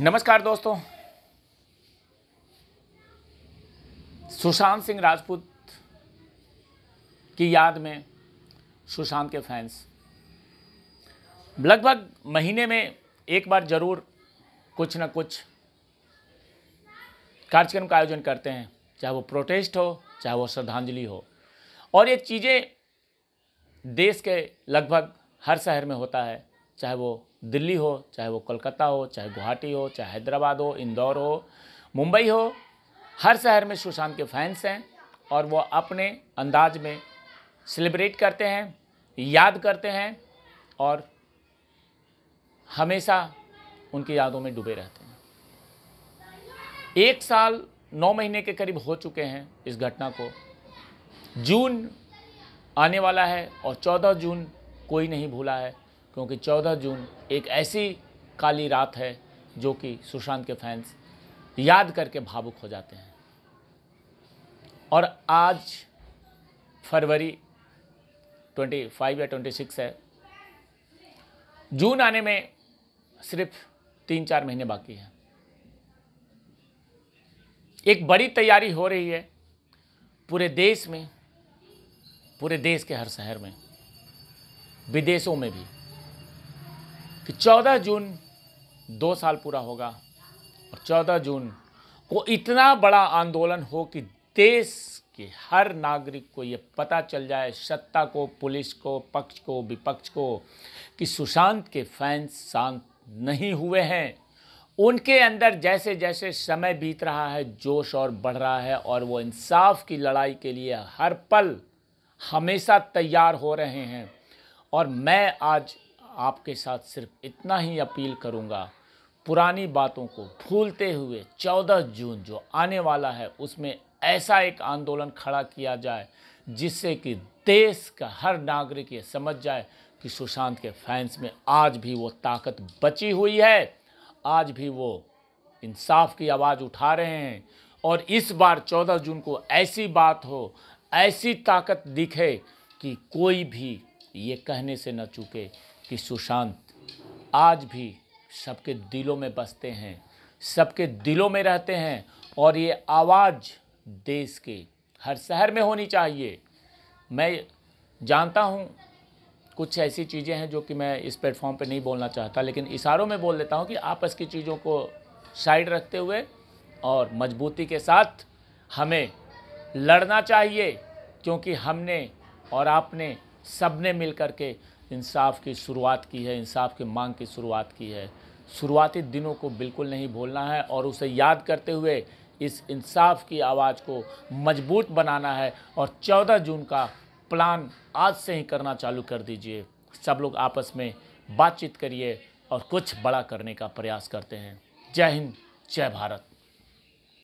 नमस्कार दोस्तों सुशांत सिंह राजपूत की याद में सुशांत के फैंस लगभग महीने में एक बार ज़रूर कुछ ना कुछ कार्यक्रम का आयोजन करते हैं चाहे वो प्रोटेस्ट हो चाहे वो श्रद्धांजलि हो और ये चीज़ें देश के लगभग हर शहर में होता है चाहे वो दिल्ली हो चाहे वो कोलकाता हो चाहे गुवाहाटी हो चाहे हैदराबाद हो इंदौर हो मुंबई हो हर शहर में सुशांत के फैंस हैं और वो अपने अंदाज में सेलिब्रेट करते हैं याद करते हैं और हमेशा उनकी यादों में डूबे रहते हैं एक साल नौ महीने के करीब हो चुके हैं इस घटना को जून आने वाला है और 14 जून कोई नहीं भूला है क्योंकि 14 जून एक ऐसी काली रात है जो कि सुशांत के फैंस याद करके भावुक हो जाते हैं और आज फरवरी 25 या 26 है जून आने में सिर्फ तीन चार महीने बाकी हैं एक बड़ी तैयारी हो रही है पूरे देश में पूरे देश के हर शहर में विदेशों में भी कि 14 जून दो साल पूरा होगा और 14 जून को इतना बड़ा आंदोलन हो कि देश के हर नागरिक को ये पता चल जाए सत्ता को पुलिस को पक्ष को विपक्ष को कि सुशांत के फैंस शांत नहीं हुए हैं उनके अंदर जैसे जैसे समय बीत रहा है जोश और बढ़ रहा है और वो इंसाफ की लड़ाई के लिए हर पल हमेशा तैयार हो रहे हैं और मैं आज आपके साथ सिर्फ इतना ही अपील करूँगा पुरानी बातों को भूलते हुए 14 जून जो आने वाला है उसमें ऐसा एक आंदोलन खड़ा किया जाए जिससे कि देश का हर नागरिक ये समझ जाए कि सुशांत के फैंस में आज भी वो ताकत बची हुई है आज भी वो इंसाफ की आवाज़ उठा रहे हैं और इस बार 14 जून को ऐसी बात हो ऐसी ताकत दिखे कि कोई भी ये कहने से न चूके कि सुशांत आज भी सबके दिलों में बसते हैं सबके दिलों में रहते हैं और ये आवाज़ देश के हर शहर में होनी चाहिए मैं जानता हूँ कुछ ऐसी चीज़ें हैं जो कि मैं इस प्लेटफॉर्म पे नहीं बोलना चाहता लेकिन इशारों में बोल देता हूँ कि आपस की चीज़ों को साइड रखते हुए और मजबूती के साथ हमें लड़ना चाहिए क्योंकि हमने और आपने सबने मिल के इंसाफ की शुरुआत की है इंसाफ की मांग की शुरुआत की है शुरुआती दिनों को बिल्कुल नहीं भूलना है और उसे याद करते हुए इस इंसाफ की आवाज़ को मजबूत बनाना है और 14 जून का प्लान आज से ही करना चालू कर दीजिए सब लोग आपस में बातचीत करिए और कुछ बड़ा करने का प्रयास करते हैं जय हिंद जय भारत